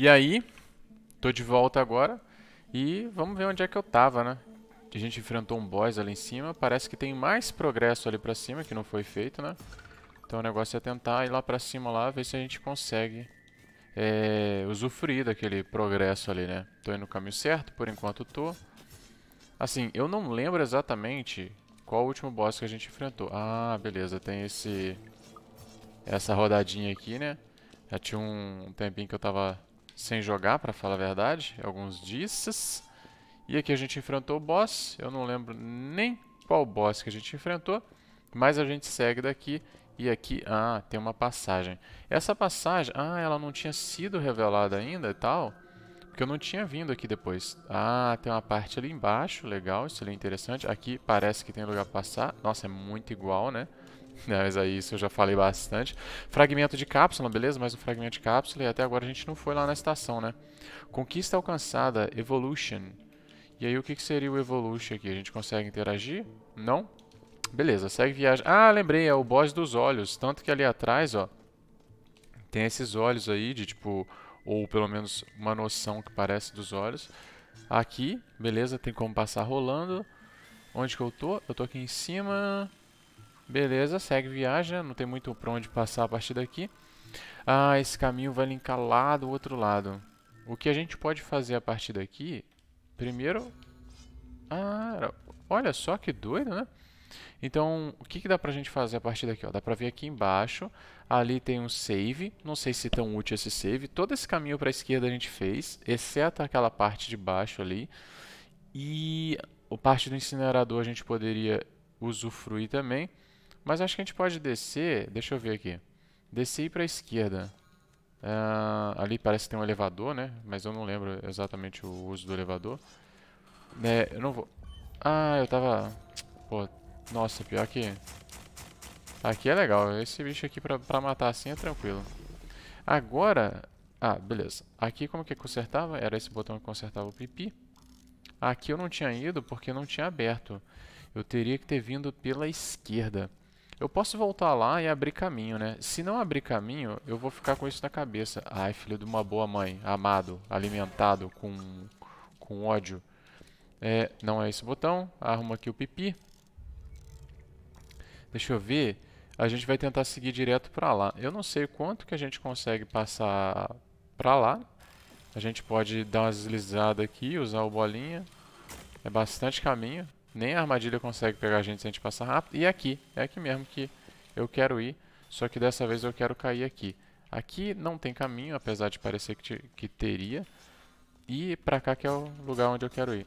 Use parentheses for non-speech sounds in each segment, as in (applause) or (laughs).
E aí, tô de volta agora e vamos ver onde é que eu tava, né? A gente enfrentou um boss ali em cima, parece que tem mais progresso ali pra cima que não foi feito, né? Então o negócio é tentar ir lá pra cima lá, ver se a gente consegue é, usufruir daquele progresso ali, né? Tô indo no caminho certo, por enquanto tô. Assim, eu não lembro exatamente qual o último boss que a gente enfrentou. Ah, beleza, tem esse... Essa rodadinha aqui, né? Já tinha um tempinho que eu tava sem jogar, para falar a verdade, alguns dias. E aqui a gente enfrentou o boss, eu não lembro nem qual boss que a gente enfrentou, mas a gente segue daqui e aqui, ah, tem uma passagem. Essa passagem, ah, ela não tinha sido revelada ainda e tal, porque eu não tinha vindo aqui depois. Ah, tem uma parte ali embaixo, legal, isso ali é interessante. Aqui parece que tem lugar pra passar, nossa, é muito igual, né? Não, né, mas aí isso eu já falei bastante. Fragmento de cápsula, beleza? Mais um fragmento de cápsula. E até agora a gente não foi lá na estação, né? Conquista alcançada, Evolution. E aí o que, que seria o Evolution aqui? A gente consegue interagir? Não? Beleza, segue viagem. Ah, lembrei, é o boss dos olhos. Tanto que ali atrás, ó, tem esses olhos aí de tipo... Ou pelo menos uma noção que parece dos olhos. Aqui, beleza, tem como passar rolando. Onde que eu tô? Eu tô aqui em cima. Beleza, segue viagem, não tem muito pra onde passar a partir daqui. Ah, esse caminho vai linkar lá do outro lado. O que a gente pode fazer a partir daqui... Primeiro... Ah, olha só que doido, né? Então, o que, que dá pra gente fazer a partir daqui? Ó, dá pra vir aqui embaixo, ali tem um save, não sei se é tão útil esse save. Todo esse caminho pra esquerda a gente fez, exceto aquela parte de baixo ali. E a parte do incinerador a gente poderia usufruir também. Mas acho que a gente pode descer... Deixa eu ver aqui. Descer e ir pra esquerda. Uh, ali parece que tem um elevador, né? Mas eu não lembro exatamente o uso do elevador. É, eu não vou... Ah, eu tava... Pô, nossa, pior que... Aqui é legal. Esse bicho aqui pra, pra matar assim é tranquilo. Agora... Ah, beleza. Aqui como que consertava? Era esse botão que consertava o pipi. Aqui eu não tinha ido porque não tinha aberto. Eu teria que ter vindo pela esquerda. Eu posso voltar lá e abrir caminho, né? Se não abrir caminho, eu vou ficar com isso na cabeça. Ai, filho de uma boa mãe, amado, alimentado, com, com ódio. É, não é esse botão. Arruma aqui o pipi. Deixa eu ver. A gente vai tentar seguir direto pra lá. Eu não sei quanto que a gente consegue passar pra lá. A gente pode dar uma deslizada aqui, usar o bolinha. É bastante caminho. Nem a armadilha consegue pegar a gente se a gente passar rápido. E aqui, é aqui mesmo que eu quero ir, só que dessa vez eu quero cair aqui. Aqui não tem caminho, apesar de parecer que, te, que teria. E pra cá que é o lugar onde eu quero ir.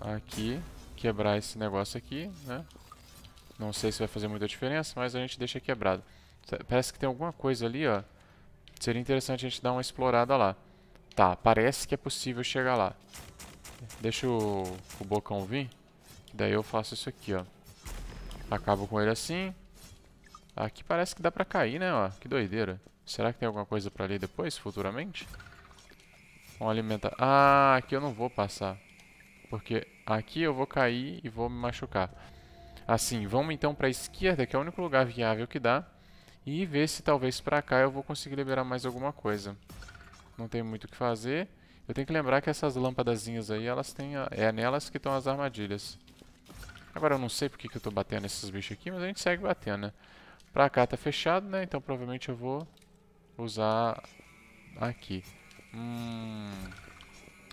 Aqui, quebrar esse negócio aqui, né? Não sei se vai fazer muita diferença, mas a gente deixa quebrado. Parece que tem alguma coisa ali, ó. Seria interessante a gente dar uma explorada lá. Tá, parece que é possível chegar lá. Deixa o, o bocão vir. Daí eu faço isso aqui, ó. Acabo com ele assim. Aqui parece que dá pra cair, né? Ó, que doideira. Será que tem alguma coisa pra ali depois, futuramente? Vamos alimentar... Ah, aqui eu não vou passar. Porque aqui eu vou cair e vou me machucar. Assim, vamos então pra esquerda, que é o único lugar viável que dá. E ver se talvez pra cá eu vou conseguir liberar mais alguma coisa. Não tem muito o que fazer. Eu tenho que lembrar que essas lâmpadazinhas aí, elas têm a... é nelas que estão as armadilhas. Agora eu não sei porque que eu estou batendo nesses bichos aqui, mas a gente segue batendo, né? Pra cá tá fechado, né? Então provavelmente eu vou usar aqui. Hum...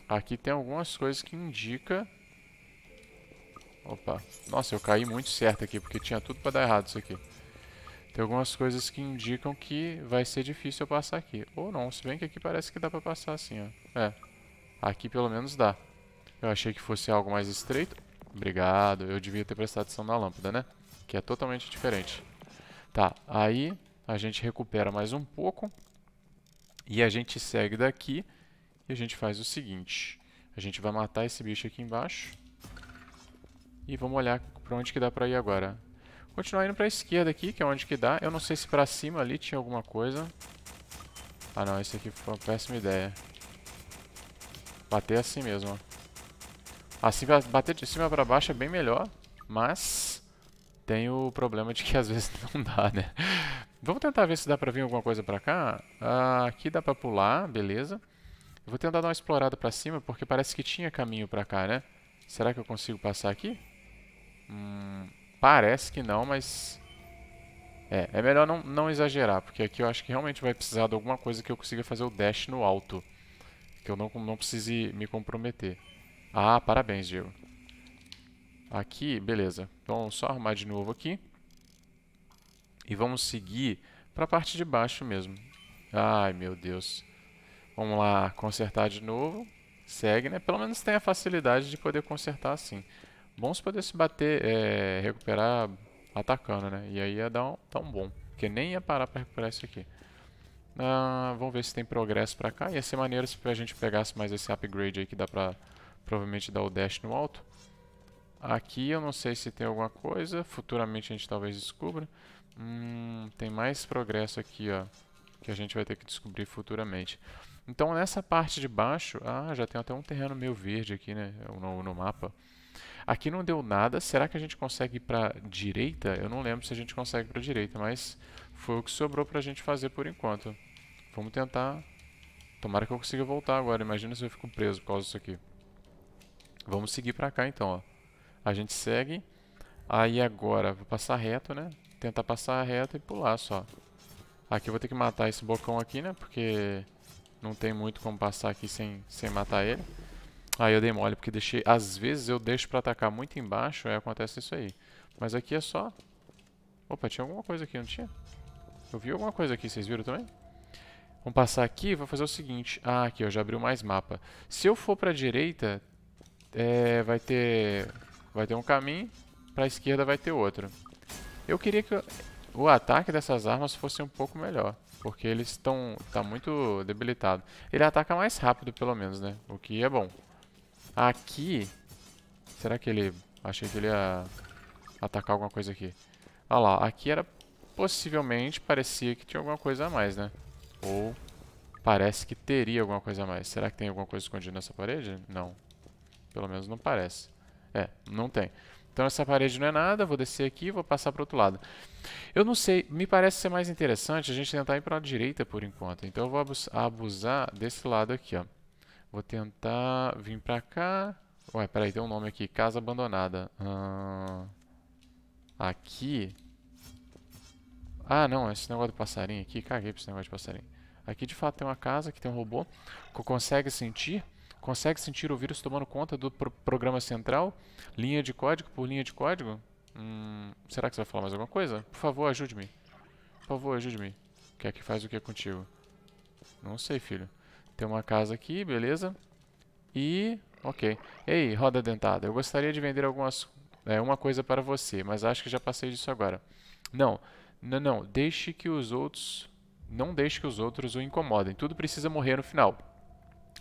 Aqui tem algumas coisas que indica... Opa. Nossa, eu caí muito certo aqui, porque tinha tudo para dar errado isso aqui. Tem algumas coisas que indicam que vai ser difícil eu passar aqui. Ou não, se bem que aqui parece que dá pra passar assim, ó. É. Aqui pelo menos dá. Eu achei que fosse algo mais estreito. Obrigado. Eu devia ter prestado atenção na lâmpada, né? Que é totalmente diferente. Tá, aí a gente recupera mais um pouco. E a gente segue daqui e a gente faz o seguinte. A gente vai matar esse bicho aqui embaixo. E vamos olhar pra onde que dá pra ir agora. Continuar indo pra esquerda aqui, que é onde que dá. Eu não sei se pra cima ali tinha alguma coisa. Ah não, esse aqui foi uma péssima ideia. Bater assim mesmo, Assim, bater de cima pra baixo é bem melhor, mas tem o problema de que às (laughs) vezes não dá, né? Vamos tentar ver se dá pra vir alguma coisa pra cá. Ah, aqui dá pra pular, beleza. Eu vou tentar dar uma explorada pra cima, porque parece que tinha caminho pra cá, né? Será que eu consigo passar aqui? Hum, parece que não, mas... É, é melhor não, não exagerar, porque aqui eu acho que realmente vai precisar de alguma coisa que eu consiga fazer o dash no alto. Que eu não, não precise me comprometer. Ah, parabéns, Diego. Aqui, beleza. Então, só arrumar de novo aqui. E vamos seguir para a parte de baixo mesmo. Ai, meu Deus. Vamos lá, consertar de novo. Segue, né? Pelo menos tem a facilidade de poder consertar assim. Bom se poder se bater, é, recuperar atacando, né? E aí ia dar um, tão bom. Porque nem ia parar para recuperar isso aqui. Ah, vamos ver se tem progresso pra cá. Ia ser maneiro se a gente pegasse mais esse upgrade aí que dá pra provavelmente dar o dash no alto. Aqui eu não sei se tem alguma coisa. Futuramente a gente talvez descubra. Hum, tem mais progresso aqui, ó. Que a gente vai ter que descobrir futuramente. Então nessa parte de baixo... Ah, já tem até um terreno meio verde aqui, né? No, no mapa. Aqui não deu nada. Será que a gente consegue ir pra direita? Eu não lembro se a gente consegue ir pra direita, mas... Foi o que sobrou pra gente fazer por enquanto. Vamos tentar. Tomara que eu consiga voltar agora. Imagina se eu fico preso por causa disso aqui. Vamos seguir pra cá então, ó. A gente segue. Aí agora, vou passar reto, né? Tentar passar reto e pular só. Aqui eu vou ter que matar esse bocão aqui, né? Porque não tem muito como passar aqui sem, sem matar ele. Aí eu dei mole, porque deixei... Às vezes eu deixo pra atacar muito embaixo, aí acontece isso aí. Mas aqui é só... Opa, tinha alguma coisa aqui, não tinha? Eu vi alguma coisa aqui, vocês viram também? Vamos passar aqui e vou fazer o seguinte. Ah, aqui, ó, já abriu mais mapa. Se eu for pra direita, é, vai ter vai ter um caminho, pra esquerda vai ter outro. Eu queria que o ataque dessas armas fosse um pouco melhor, porque eles estão tá muito debilitado. Ele ataca mais rápido, pelo menos, né? O que é bom. Aqui, será que ele... Achei que ele ia atacar alguma coisa aqui. Olha lá, aqui era possivelmente parecia que tinha alguma coisa a mais, né? Ou parece que teria alguma coisa a mais. Será que tem alguma coisa escondida nessa parede? Não. Pelo menos não parece. É, não tem. Então essa parede não é nada, vou descer aqui e vou passar para o outro lado. Eu não sei, me parece ser mais interessante a gente tentar ir para a direita por enquanto. Então eu vou abusar desse lado aqui, ó. Vou tentar vir para cá. Ué, peraí, tem um nome aqui, casa abandonada. Hum... Aqui ah, não, esse negócio de passarinho aqui, caguei pra esse negócio de passarinho. Aqui de fato tem uma casa que tem um robô que consegue sentir, consegue sentir o vírus tomando conta do pro programa central, linha de código por linha de código. Hum, será que você vai falar mais alguma coisa? Por favor, ajude-me. Por favor, ajude-me. Quer que faz o que é contigo? Não sei, filho. Tem uma casa aqui, beleza. E... ok. Ei, roda dentada, eu gostaria de vender algumas... É, uma coisa para você, mas acho que já passei disso agora. Não, não, não, deixe que os outros, não deixe que os outros o incomodem. Tudo precisa morrer no final.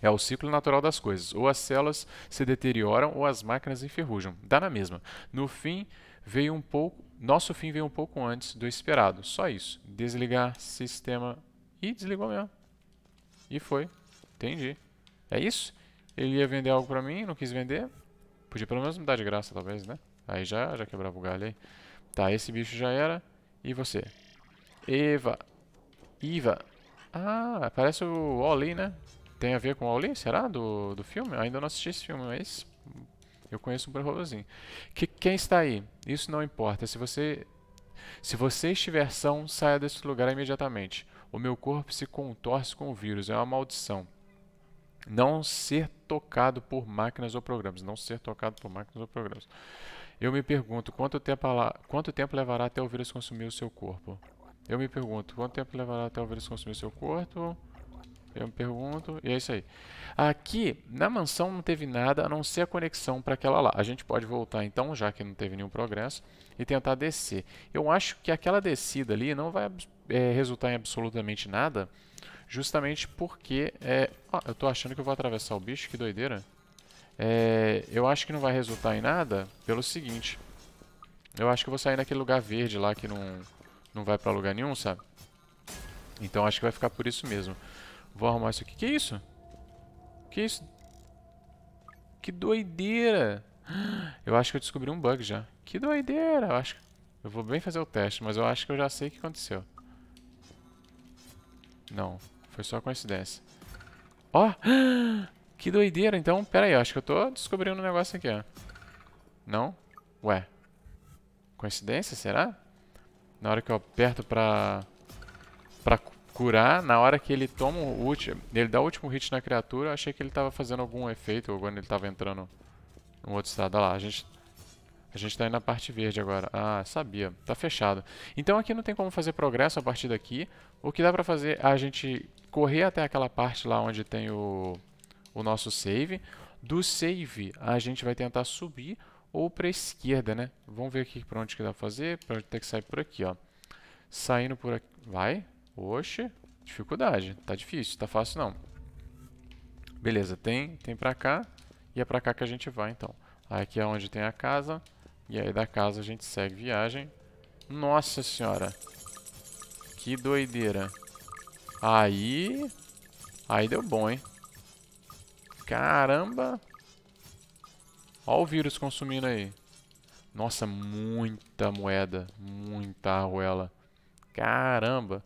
É o ciclo natural das coisas. Ou as células se deterioram ou as máquinas enferrujam. Dá na mesma. No fim, veio um pouco, nosso fim veio um pouco antes do esperado. Só isso. Desligar sistema e desligou mesmo. E foi. Entendi. É isso? Ele ia vender algo pra mim, não quis vender. Podia pelo menos me dar de graça, talvez, né? Aí já, já quebrava o galho aí. Tá, esse bicho já era. E você? Eva. Iva. Ah, parece o Oli, né? Tem a ver com o Oli, será? Do, do filme? ainda não assisti esse filme, mas eu conheço um robôzinho. Que quem está aí? Isso não importa. Se você se você estiver são, saia desse lugar imediatamente. O meu corpo se contorce com o vírus, é uma maldição. Não ser tocado por máquinas ou programas, não ser tocado por máquinas ou programas. Eu me pergunto quanto tempo, ela, quanto tempo levará até o vírus consumir o seu corpo. Eu me pergunto quanto tempo levará até o vírus consumir o seu corpo. Eu me pergunto, e é isso aí. Aqui, na mansão não teve nada a não ser a conexão para aquela lá. A gente pode voltar então, já que não teve nenhum progresso, e tentar descer. Eu acho que aquela descida ali não vai é, resultar em absolutamente nada, justamente porque... É... Oh, eu estou achando que eu vou atravessar o bicho, que doideira. É, eu acho que não vai resultar em nada pelo seguinte. Eu acho que eu vou sair naquele lugar verde lá que não, não vai pra lugar nenhum, sabe? Então acho que vai ficar por isso mesmo. Vou arrumar isso aqui. Que isso? Que isso? Que doideira! Eu acho que eu descobri um bug já. Que doideira! Eu acho que... Eu vou bem fazer o teste, mas eu acho que eu já sei o que aconteceu. Não, foi só coincidência. Ó! Oh! (gasps) Que doideira, então. Pera aí, acho que eu tô descobrindo um negócio aqui, ó. Não? Ué. Coincidência, será? Na hora que eu aperto pra... Pra curar, na hora que ele toma o último... Ele dá o último hit na criatura, achei que ele tava fazendo algum efeito, ou quando ele tava entrando num outro estado. Olha lá, a gente... A gente tá indo na parte verde agora. Ah, sabia. Tá fechado. Então aqui não tem como fazer progresso a partir daqui. O que dá pra fazer é a gente correr até aquela parte lá onde tem o o nosso save. Do save, a gente vai tentar subir ou para a esquerda, né? Vamos ver aqui para onde que dá para fazer, para ter que sair por aqui, ó. Saindo por aqui, vai. Oxe, dificuldade. Tá difícil, tá fácil não. Beleza, tem, tem para cá e é para cá que a gente vai, então. Aqui é onde tem a casa e aí da casa a gente segue viagem. Nossa senhora. Que doideira. Aí, aí deu bom, hein? Caramba! Olha o vírus consumindo aí. Nossa, muita moeda. Muita arruela. Caramba!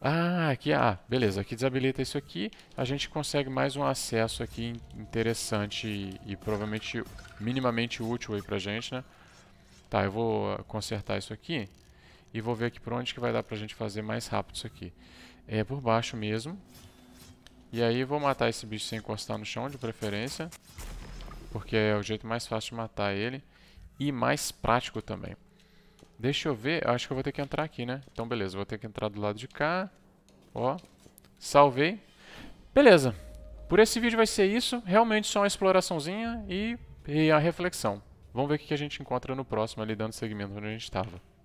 Ah, aqui, ah, beleza, aqui desabilita isso aqui, a gente consegue mais um acesso aqui interessante e, e provavelmente minimamente útil aí pra gente, né? Tá, eu vou ah, consertar isso aqui e vou ver aqui por onde que vai dar pra gente fazer mais rápido isso aqui. É por baixo mesmo, e aí vou matar esse bicho sem encostar no chão, de preferência. Porque é o jeito mais fácil de matar ele. E mais prático também. Deixa eu ver. Acho que eu vou ter que entrar aqui, né? Então, beleza. Vou ter que entrar do lado de cá. Ó. Salvei. Beleza. Por esse vídeo vai ser isso. Realmente só uma exploraçãozinha e, e a reflexão. Vamos ver o que a gente encontra no próximo, ali dando segmento onde a gente estava.